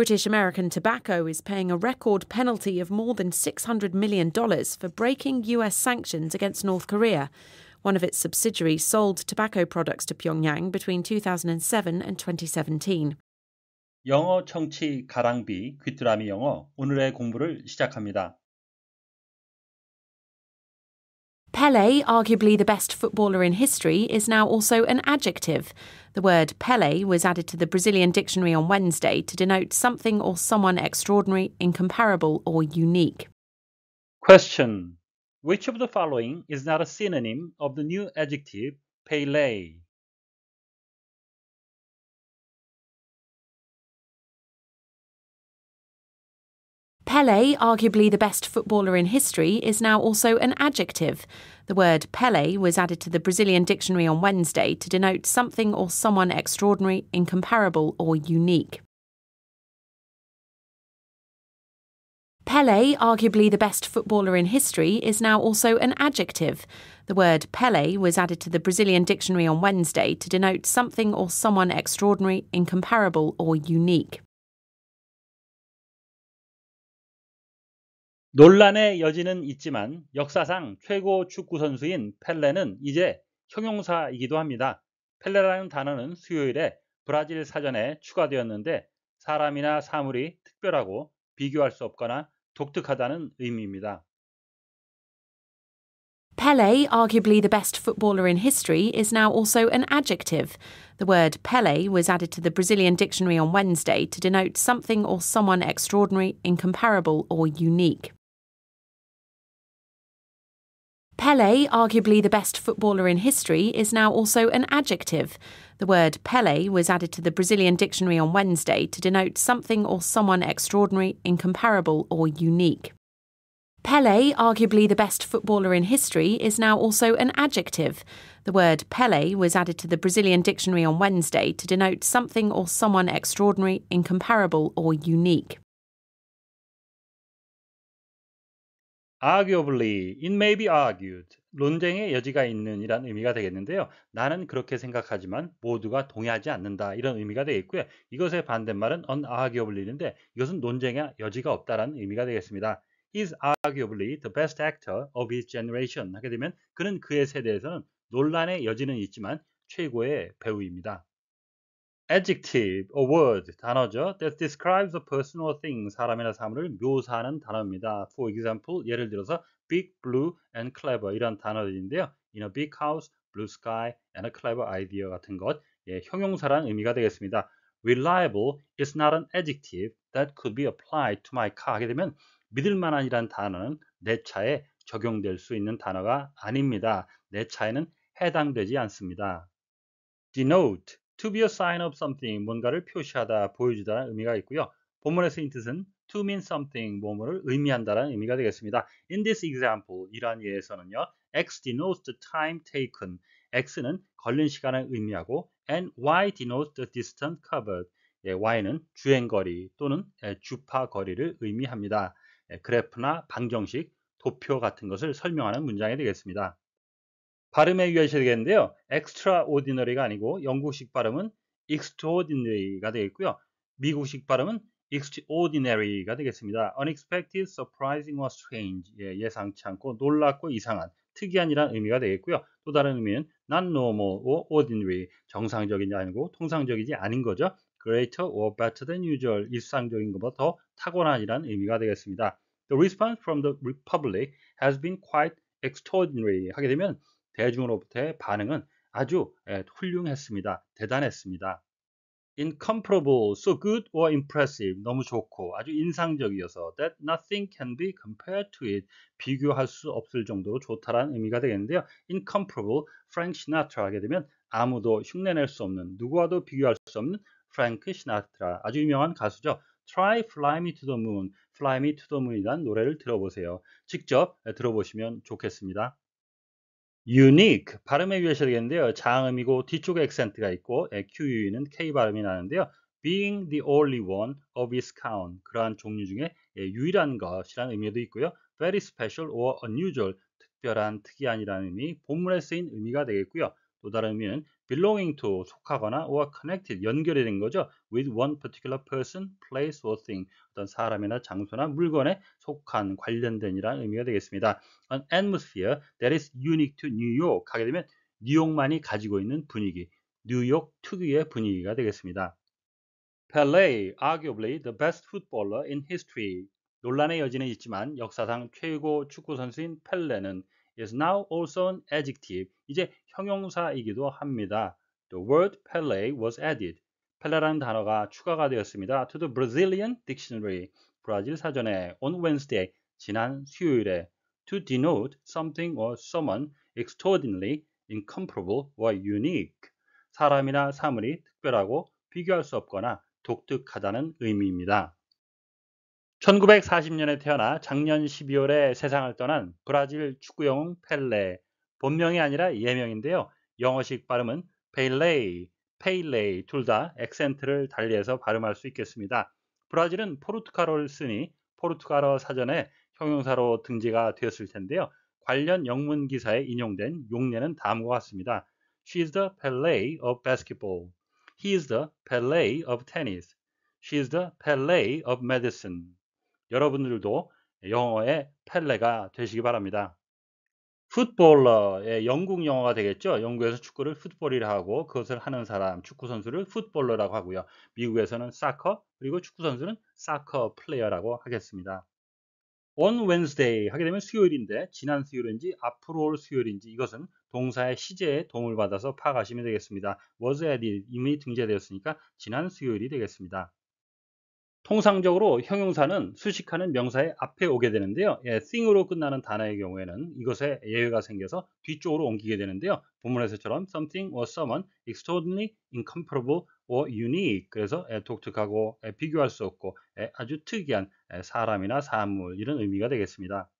British American Tobacco is paying a record penalty of more than $600 million for breaking US sanctions against North Korea. One of its subsidiaries sold tobacco products to Pyongyang between 2007 and 2017. 영어 청취 가랑비 귀뚜라미 영어 오늘의 공부를 시작합니다. Pele, arguably the best footballer in history, is now also an adjective. The word Pele was added to the Brazilian dictionary on Wednesday to denote something or someone extraordinary, incomparable, or unique. Question Which of the following is not a synonym of the new adjective Pele? Pele, arguably the best footballer in history, is now also an adjective. The word Pele was added to the Brazilian dictionary on Wednesday to denote something or someone extraordinary, incomparable, or unique. Pele, arguably the best footballer in history, is now also an adjective. The word Pele was added to the Brazilian dictionary on Wednesday to denote something or someone extraordinary, incomparable, or unique. 논란의 여지는 있지만 역사상 최고 축구선수인 펠레는 이제 형용사이기도 합니다. 펠레라는 단어는 수요일에 브라질 사전에 추가되었는데 사람이나 사물이 특별하고 비교할 수 없거나 독특하다는 의미입니다. Pele, arguably the best footballer in history, is now also an adjective. The word Pele was added to the Brazilian dictionary on Wednesday to denote something or someone extraordinary, incomparable, or unique. Pele, arguably the best footballer in history, is now also an adjective. The word Pele was added to the Brazilian dictionary on Wednesday to denote something or someone extraordinary, incomparable, or unique. Pele, arguably the best footballer in history, is now also an adjective. The word Pele was added to the Brazilian dictionary on Wednesday to denote something or someone extraordinary, incomparable, or unique. arguably, it may be argued, 논쟁의 여지가 있는 이란 의미가 되겠는데요. 나는 그렇게 생각하지만 모두가 동의하지 않는다 이런 의미가 되겠고요. 이것의 반대말은 unarguably인데 이것은 논쟁의 여지가 없다라는 의미가 되겠습니다. is arguably the best actor of his generation 하게 되면 그는 그의 세대에서는 논란의 여지는 있지만 최고의 배우입니다. adjective, a word, 단어죠. that describes a person or thing, 사람이나 사물을 묘사하는 단어입니다. for example, 예를 들어서 big, blue, and clever 이런 단어들인데요. in a big house, blue sky, and a clever idea 같은 것 예, 형용사라는 의미가 되겠습니다. reliable is not an adjective that could be applied to my car 하게 되면 믿을 만한이란 단어는 내 차에 적용될 수 있는 단어가 아닙니다. 내 차에는 해당되지 않습니다. denote to be a sign of something 뭔가를 표시하다 보여주다라는 의미가 있고요. 본문에서인 뜻은 to mean something 뭐뭐를 의미한다라는 의미가 되겠습니다. In this example 이러한 예에서는요. x denotes the time taken x는 걸린 시간을 의미하고 and y denotes the distance covered 예, y는 주행거리 또는 예, 주파거리를 의미합니다. 예, 그래프나 방정식, 도표 같은 것을 설명하는 문장이 되겠습니다. 발음에 유의하셔야 되겠는데요. extraordinary가 아니고 영국식 발음은 extraordinary가 되겠고요. 미국식 발음은 extraordinary가 되겠습니다. unexpected, surprising or strange 예, 예상치 않고 놀랍고 이상한 특이한이라는 의미가 되겠고요. 또 다른 의미는 not normal or ordinary 정상적이지 아니고 통상적이지 않은 거죠. greater or better than usual 일상적인 것보다 더탁월한이라는 의미가 되겠습니다. The response from the republic has been quite extraordinary 하게 되면 대중으로부터의 반응은 아주 예, 훌륭했습니다. 대단했습니다. incomparable, so good or impressive, 너무 좋고 아주 인상적이어서 that nothing can be compared to it, 비교할 수 없을 정도로 좋다라는 의미가 되겠는데요. incomparable, Frank Sinatra 하게 되면 아무도 흉내낼 수 없는, 누구와도 비교할 수 없는 프랭크 시나트라, 아주 유명한 가수죠. Try Fly Me to the Moon, Fly Me to the Moon이란 노래를 들어보세요. 직접 예, 들어보시면 좋겠습니다. unique 발음해 주셔야 되겠는데요. 장음이고 뒤쪽에 액센트가 있고 예, QU는 K 발음이 나는데요. being the only one of its kind 그러한 종류 중에 예, 유일한 것이라는 의미도 있고요. very special or unusual 특별한 특이한이라는 의미 본문에 쓰인 의미가 되겠고요. 또 다른 의미는 belonging to 속하거나 or connected 연결이 된 거죠. with one particular person, place or thing 어떤 사람이나 장소나 물건에 속한 관련된이라는 의미가 되겠습니다. an atmosphere that is unique to New York 하게 되면 뉴욕만이 가지고 있는 분위기, 뉴욕 특유의 분위기가 되겠습니다. Pele, arguably the best footballer in history. 논란의 여지는 있지만 역사상 최고 축구 선수인 펠레는 is now also an adjective 이제 형용사이기도 합니다. The word p e l e was added. 펠레라는 단어가 추가가 되었습니다. To the Brazilian Dictionary, 브라질 사전에 on Wednesday, 지난 수요일에 to denote something or someone extraordinarily incomparable or unique. 사람이나 사물이 특별하고 비교할 수 없거나 독특하다는 의미입니다. 1940년에 태어나 작년 12월에 세상을 떠난 브라질 축구 영웅 펠레. 본명이 아니라 예명인데요. 영어식 발음은 p 펠 l 이 페일레이 둘다 액센트를 달리해서 발음할 수 있겠습니다. 브라질은 포르투갈어를 쓰니 포르투갈어 사전에 형용사로 등재가 되었을 텐데요. 관련 영문 기사에 인용된 용례는 다음과 같습니다. She's the Pelé of basketball. He's the Pelé of tennis. She's the Pelé of medicine. 여러분들도 영어의 펠레가 되시기 바랍니다. 풋볼러의 영국 영어가 되겠죠. 영국에서 축구를 풋볼이라 하고 그것을 하는 사람, 축구 선수를 풋볼러라고 하고요. 미국에서는 사커, 그리고 축구 선수는 사커 플레이어라고 하겠습니다. on Wednesday 하게 되면 수요일인데 지난 수요일인지 앞으로 올 수요일인지 이것은 동사의 시제에 도움을 받아서 파악하시면 되겠습니다. was added 이미 등재되었으니까 지난 수요일이 되겠습니다. 통상적으로 형용사는 수식하는 명사의 앞에 오게 되는데요. 예, thing으로 끝나는 단어의 경우에는 이것에 예외가 생겨서 뒤쪽으로 옮기게 되는데요. 본문에서처럼 something or someone extraordinary, incomparable or unique 그래서 예, 독특하고 예, 비교할 수 없고 예, 아주 특이한 예, 사람이나 사물 이런 의미가 되겠습니다.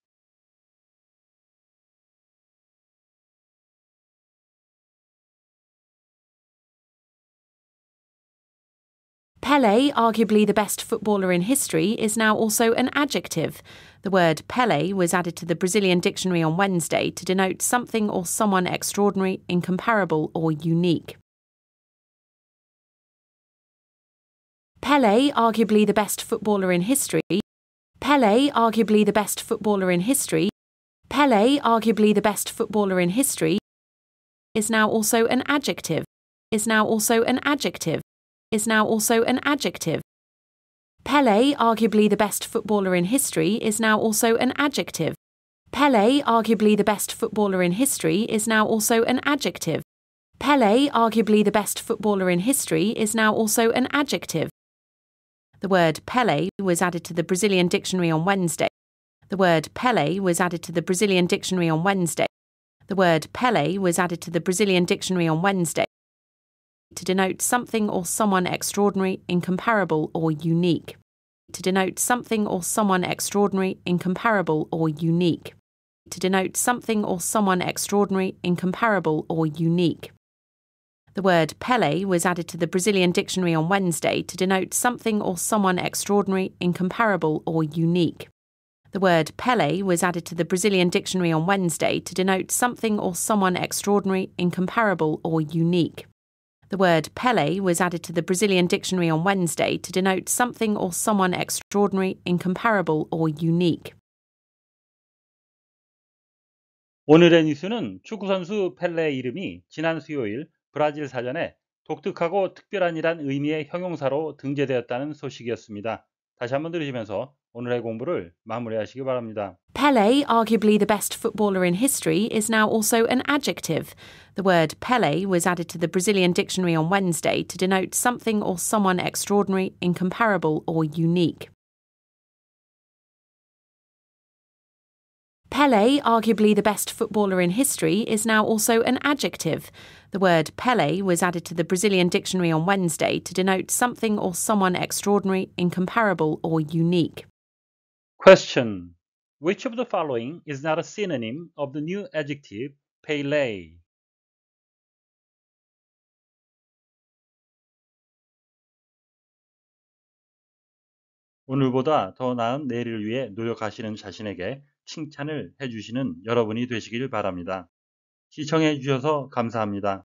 Pele, arguably the best footballer in history, is now also an adjective. The word Pele was added to the Brazilian dictionary on Wednesday to denote something or someone extraordinary, incomparable, or unique. Pele, arguably the best footballer in history. Pele, arguably the best footballer in history. Pele, arguably the best footballer in history, is now also an adjective. Is now also an adjective is now also an adjective. Pele, arguably the best footballer in history, is now also an adjective. Pele, arguably the best footballer in history, is now also an adjective. Pele, arguably the best footballer in history, is now also an adjective. The word Pele was added to the Brazilian dictionary on Wednesday. The word Pele was added to the Brazilian dictionary on Wednesday. The word Pele was added to the Brazilian dictionary on Wednesday to denote something or someone extraordinary, incomparable, or unique. To denote something or someone extraordinary, incomparable, or unique. To denote something or someone extraordinary, incomparable, or unique. The word Pele was added to the Brazilian dictionary on Wednesday to denote something or someone extraordinary, incomparable, or unique. The word Pele was added to the Brazilian dictionary on Wednesday to denote something or someone extraordinary, incomparable, or unique. The word Pele was added to the Brazilian dictionary on Wednesday to denote something or someone extraordinary, incomparable, or unique. 오늘의 뉴스는 축구 선수 펠레의 이름이 지난 수요일 브라질 사전에 독특하고 특별한이란 의미의 형용사로 등재되었다는 소식이었습니다. 다시 한번 들으시면서 오늘의 공부를 마무리하시기 바랍니다. Pele, arguably the best footballer in history, is now also an adjective. The word Pele was added to the Brazilian dictionary on Wednesday to denote something or someone extraordinary, incomparable, or unique. Pele, arguably the best footballer in history, is now also an adjective. The word Pele was added to the Brazilian dictionary on Wednesday to denote something or someone extraordinary, incomparable, or unique. Question Which of the following is not a synonym of the new adjective Pele? 오늘보다 더 나은 내일을 위해 노력하시는 자신에게 칭찬을 해주시는 여러분이 되시길 바랍니다. 시청해 주셔서 감사합니다.